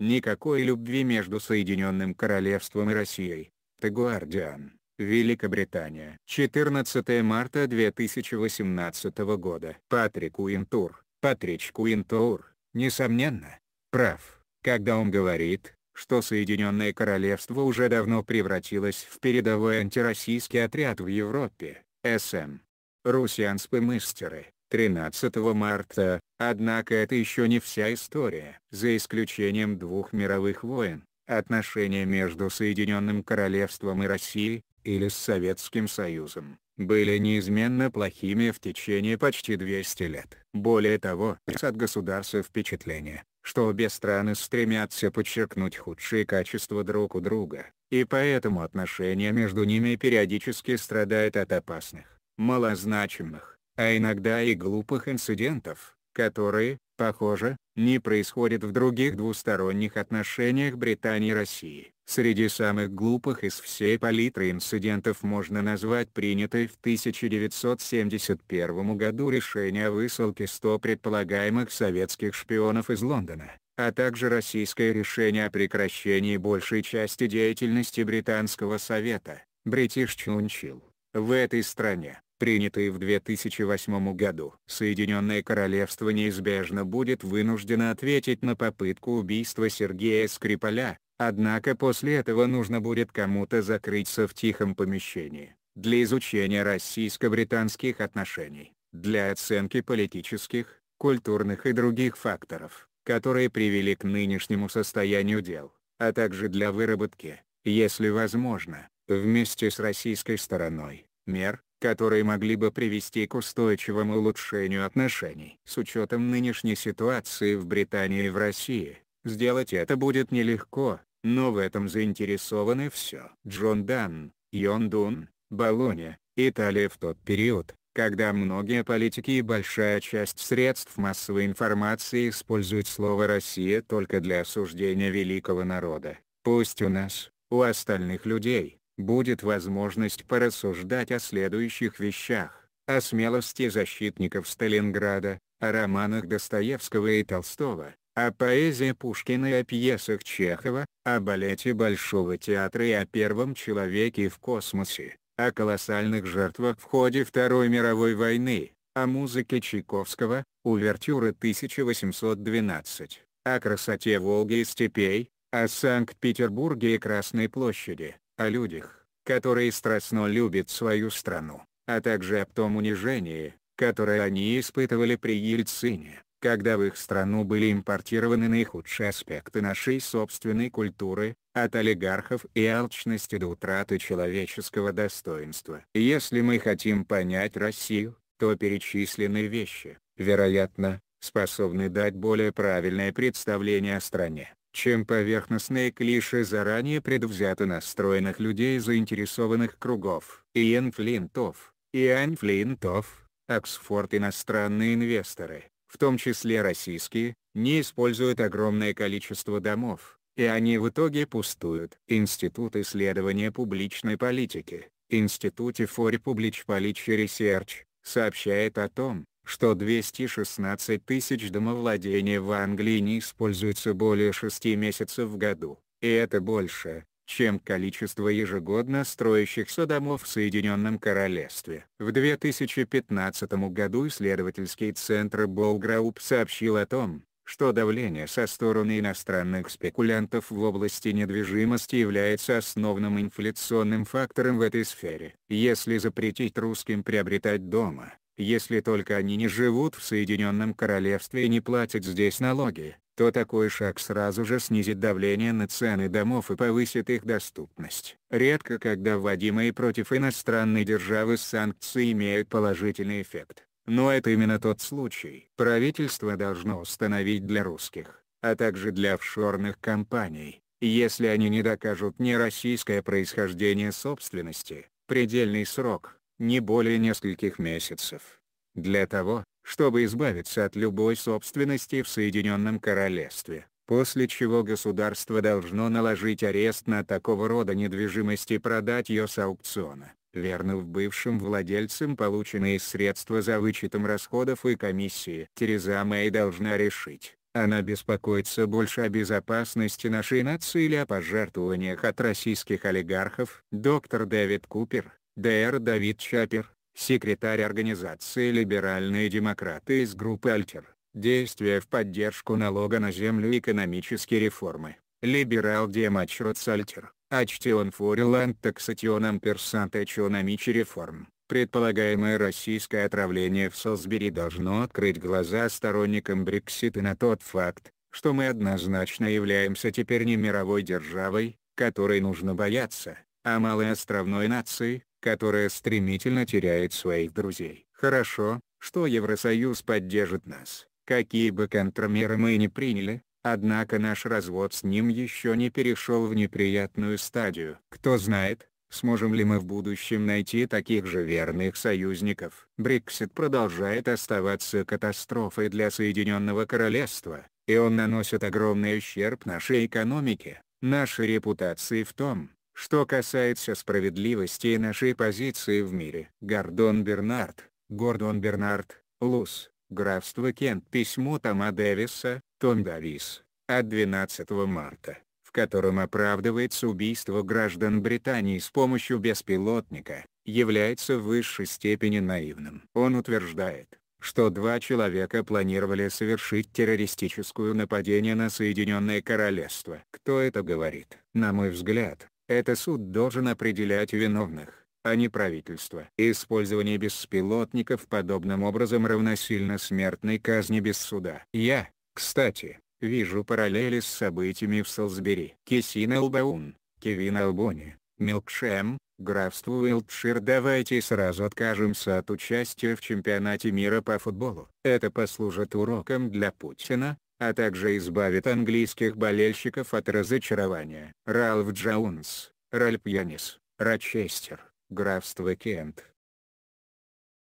Никакой любви между Соединенным Королевством и Россией. The Guardian, Великобритания. 14 марта 2018 года. Патрик Уинтур, Патрич Уинтур, несомненно, прав, когда он говорит, что Соединенное Королевство уже давно превратилось в передовой антироссийский отряд в Европе, СМ. Русианспы-мистеры, 13 марта Однако это еще не вся история. За исключением двух мировых войн, отношения между Соединенным Королевством и Россией, или с Советским Союзом, были неизменно плохими в течение почти 200 лет. Более того, от государства впечатление, что обе страны стремятся подчеркнуть худшие качества друг у друга, и поэтому отношения между ними периодически страдают от опасных, малозначимых, а иногда и глупых инцидентов, которые, похоже, не происходят в других двусторонних отношениях Британии и России. Среди самых глупых из всей палитры инцидентов можно назвать принятое в 1971 году решение о высылке 100 предполагаемых советских шпионов из Лондона, а также российское решение о прекращении большей части деятельности британского совета, British Chunchil, в этой стране принятые в 2008 году. Соединенное Королевство неизбежно будет вынуждено ответить на попытку убийства Сергея Скрипаля, однако после этого нужно будет кому-то закрыться в тихом помещении, для изучения российско-британских отношений, для оценки политических, культурных и других факторов, которые привели к нынешнему состоянию дел, а также для выработки, если возможно, вместе с российской стороной, мер, которые могли бы привести к устойчивому улучшению отношений. С учетом нынешней ситуации в Британии и в России, сделать это будет нелегко, но в этом заинтересованы все. Джон Данн, Йон Дун, Болония, Италия в тот период, когда многие политики и большая часть средств массовой информации используют слово «Россия» только для осуждения великого народа. Пусть у нас, у остальных людей, будет возможность порассуждать о следующих вещах, о смелости защитников Сталинграда, о романах Достоевского и Толстого, о поэзии Пушкина и о пьесах Чехова, о балете Большого театра и о первом человеке в космосе, о колоссальных жертвах в ходе Второй мировой войны, о музыке Чайковского, увертюра 1812, о красоте Волги и степей, о Санкт-Петербурге и Красной площади, о людях, которые страстно любят свою страну, а также об том унижении, которое они испытывали при Ельцине, когда в их страну были импортированы наихудшие аспекты нашей собственной культуры, от олигархов и алчности до утраты человеческого достоинства. Если мы хотим понять Россию, то перечисленные вещи, вероятно, способны дать более правильное представление о стране чем поверхностные клише заранее предвзято настроенных людей заинтересованных кругов. Иэн Флинтов, Иэн Флинтов, Оксфорд иностранные инвесторы, в том числе российские, не используют огромное количество домов, и они в итоге пустуют. Институт исследования публичной политики, Институте for Public Policy Research, сообщает о том, что 216 тысяч домовладений в Англии не используются более 6 месяцев в году, и это больше, чем количество ежегодно строящихся домов в Соединенном Королевстве. В 2015 году исследовательский центр Болграуп сообщил о том, что давление со стороны иностранных спекулянтов в области недвижимости является основным инфляционным фактором в этой сфере. Если запретить русским приобретать дома, если только они не живут в Соединенном Королевстве и не платят здесь налоги, то такой шаг сразу же снизит давление на цены домов и повысит их доступность. Редко когда вводимые против иностранной державы санкции имеют положительный эффект. Но это именно тот случай. Правительство должно установить для русских, а также для офшорных компаний, если они не докажут нероссийское происхождение собственности, предельный срок – не более нескольких месяцев. Для того, чтобы избавиться от любой собственности в Соединенном Королевстве, после чего государство должно наложить арест на такого рода недвижимость и продать ее с аукциона, вернув бывшим владельцам полученные средства за вычетом расходов и комиссии. Тереза Мэй должна решить, она беспокоится больше о безопасности нашей нации или о пожертвованиях от российских олигархов. Доктор Дэвид Купер, Д.Р. Давид Чапер, секретарь организации «Либеральные демократы» из группы «Альтер», действия в поддержку налога на землю и экономические реформы, либерал демочет «Альтер», Ачтион Фуриланд таксатионом персант экономичи реформ. Предполагаемое российское отравление в Солсбери должно открыть глаза сторонникам Брексита на тот факт, что мы однозначно являемся теперь не мировой державой, которой нужно бояться, а малой островной нации, которая стремительно теряет своих друзей. Хорошо, что Евросоюз поддержит нас, какие бы контрмеры мы ни приняли, однако наш развод с ним еще не перешел в неприятную стадию. Кто знает, сможем ли мы в будущем найти таких же верных союзников. Брексит продолжает оставаться катастрофой для Соединенного Королевства, и он наносит огромный ущерб нашей экономике, нашей репутации в том, что касается справедливости и нашей позиции в мире. Гордон Бернард, Гордон Бернард, Лус, графство Кент письмо Тома Дэвиса, Том Дэвис, от 12 марта, в котором оправдывается убийство граждан Британии с помощью беспилотника, является в высшей степени наивным. Он утверждает, что два человека планировали совершить террористическое нападение на Соединенное Королевство. Кто это говорит? На мой взгляд, это суд должен определять виновных а не правительство. Использование беспилотников подобным образом равносильно смертной казни без суда. Я, кстати, вижу параллели с событиями в Солсбери. Кесин Албаун, Кевин Албони, Милкшем, графство Уилтшир давайте сразу откажемся от участия в чемпионате мира по футболу. Это послужит уроком для Путина, а также избавит английских болельщиков от разочарования. Ралф Джонс, Ральп Янис, Рочестер, графство Кент.